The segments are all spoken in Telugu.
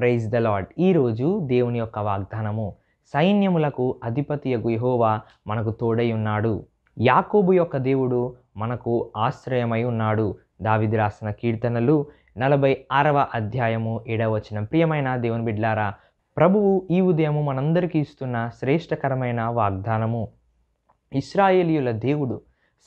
ప్రైజ్ ద లాడ్ ఈరోజు దేవుని యొక్క వాగ్దానము సైన్యములకు అధిపతి గుహోవా మనకు తోడై ఉన్నాడు యాకోబు యొక్క దేవుడు మనకు ఆశ్రయమై ఉన్నాడు దావిది రాసిన కీర్తనలు నలభై ఆరవ అధ్యాయము ఏడవచనం ప్రియమైన దేవుని బిడ్లారా ప్రభువు ఈ ఉదయము మనందరికీ ఇస్తున్న శ్రేష్టకరమైన వాగ్దానము ఇస్రాయేలీయుల దేవుడు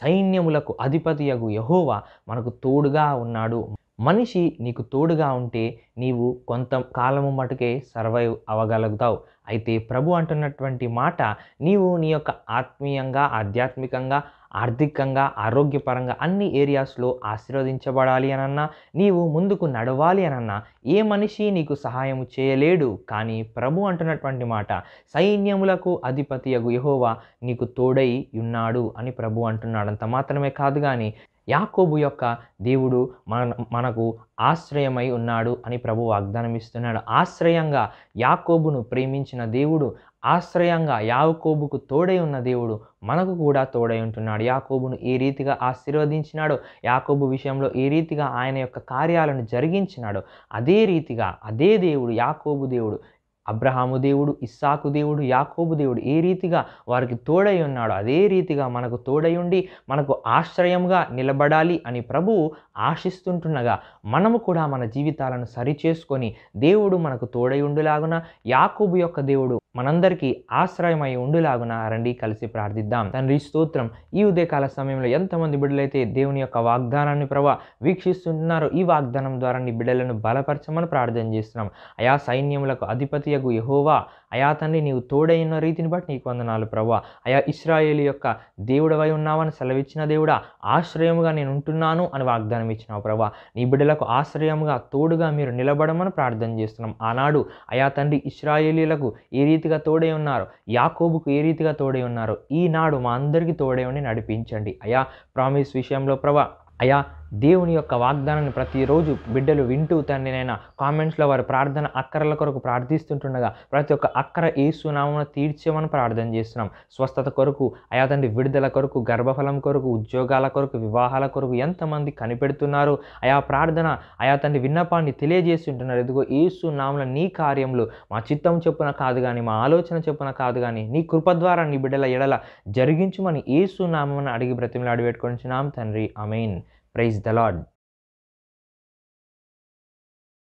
సైన్యములకు అధిపతియగు యహోవా మనకు తోడుగా ఉన్నాడు మనిషి నీకు తోడుగా ఉంటే నీవు కొంత కాలము మటుకే సర్వైవ్ అవ్వగలుగుతావు అయితే ప్రభు అంటున్నటువంటి మాట నీవు నీ యొక్క ఆత్మీయంగా ఆధ్యాత్మికంగా ఆర్థికంగా ఆరోగ్యపరంగా అన్ని ఏరియాస్లో ఆశీర్వదించబడాలి అనన్నా నీవు ముందుకు నడవాలి అనన్నా ఏ మనిషి నీకు సహాయం చేయలేడు కానీ ప్రభు అంటున్నటువంటి మాట సైన్యములకు అధిపతి యహోవా నీకు తోడై ఉన్నాడు అని ప్రభు అంటున్నాడు అంత మాత్రమే కాదు కానీ యాకోబు యొక్క దేవుడు మన మనకు ఆశ్రయమై ఉన్నాడు అని ప్రభు వాగ్దానం ఇస్తున్నాడు ఆశ్రయంగా యాకోబును ప్రేమించిన దేవుడు ఆశ్రయంగా యాకోబుకు తోడై ఉన్న దేవుడు మనకు కూడా తోడై ఉంటున్నాడు యాకోబును ఏ రీతిగా ఆశీర్వదించినాడో యాకోబు విషయంలో ఏ రీతిగా ఆయన యొక్క కార్యాలను జరిగించినాడో అదే రీతిగా అదే దేవుడు యాకోబు దేవుడు అబ్రహాము దేవుడు ఇస్సాకు దేవుడు యాకోబు దేవుడు ఏ రీతిగా వారికి తోడై ఉన్నాడో అదే రీతిగా మనకు తోడై ఉండి మనకు ఆశ్రయంగా నిలబడాలి అని ప్రభువు ఆశిస్తుంటుండగా మనము కూడా మన జీవితాలను సరిచేసుకొని దేవుడు మనకు తోడై ఉండులాగున యాకోబు యొక్క దేవుడు మనందరికీ ఆశ్రయమై ఉండులాగున రండి కలిసి ప్రార్థిద్దాం తండ్రి స్తోత్రం ఈ ఉదయకాల సమయంలో ఎంతమంది బిడ్డలైతే దేవుని యొక్క వాగ్దానాన్ని ప్రభా వీక్షిస్తున్నారో ఈ వాగ్దానం ద్వారా నీ బిడ్డలను బలపరచమని ప్రార్థన చేస్తున్నాం అయా సైన్యములకు అధిపతియగు యహోవా అయా తండ్రి నీవు తోడైన రీతిని బట్టి నీకు వందనాలు ప్రభా అయా ఇస్రాయేల్ యొక్క దేవుడవై ఉన్నావని సెలవిచ్చిన దేవుడా ఆశ్రయముగా నేను ఉంటున్నాను అని వాగ్దానం ఇచ్చినావు ప్రభా నీ బిడ్డలకు ఆశ్రయముగా తోడుగా మీరు నిలబడమని ప్రార్థన చేస్తున్నాం ఆనాడు అయా తండ్రి ఇస్రాయేలీలకు ఏ రీతిగా తోడై ఉన్నారు యాకోబుకు ఏ రీతిగా తోడై ఉన్నారు ఈనాడు మా అందరికీ తోడై ఉండి నడిపించండి అయా ప్రామిస్ విషయంలో ప్రభా అయా దేవుని యొక్క వాగ్దానాన్ని ప్రతిరోజు బిడ్డలు వింటూ తండ్రి కామెంట్స్లో వారి ప్రార్థన అక్కరల కొరకు ప్రార్థిస్తుంటుండగా ప్రతి ఒక్క అక్కర ఏసునామను తీర్చేమని ప్రార్థన చేస్తున్నాం స్వస్థత కొరకు అయా తండ్రి విడుదల కొరకు గర్భఫలం కొరకు ఉద్యోగాల కొరకు వివాహాల కొరకు ఎంతమంది కనిపెడుతున్నారు ఆయా ప్రార్థన ఆయా తండ్రి విన్నపాన్ని తెలియజేస్తుంటున్నారు ఎదుగో ఏసు నామల నీ కార్యములు మా చిత్తం చెప్పున కాదు కానీ మా ఆలోచన చెప్పున కాదు కానీ నీ కృప ద్వారా నీ బిడ్డల ఎడల జరిగించుమని ఏసు అడిగి బ్రతిమలాడి పెట్టుకొని నామ తండ్రి అమెయిన్ Praise the Lord.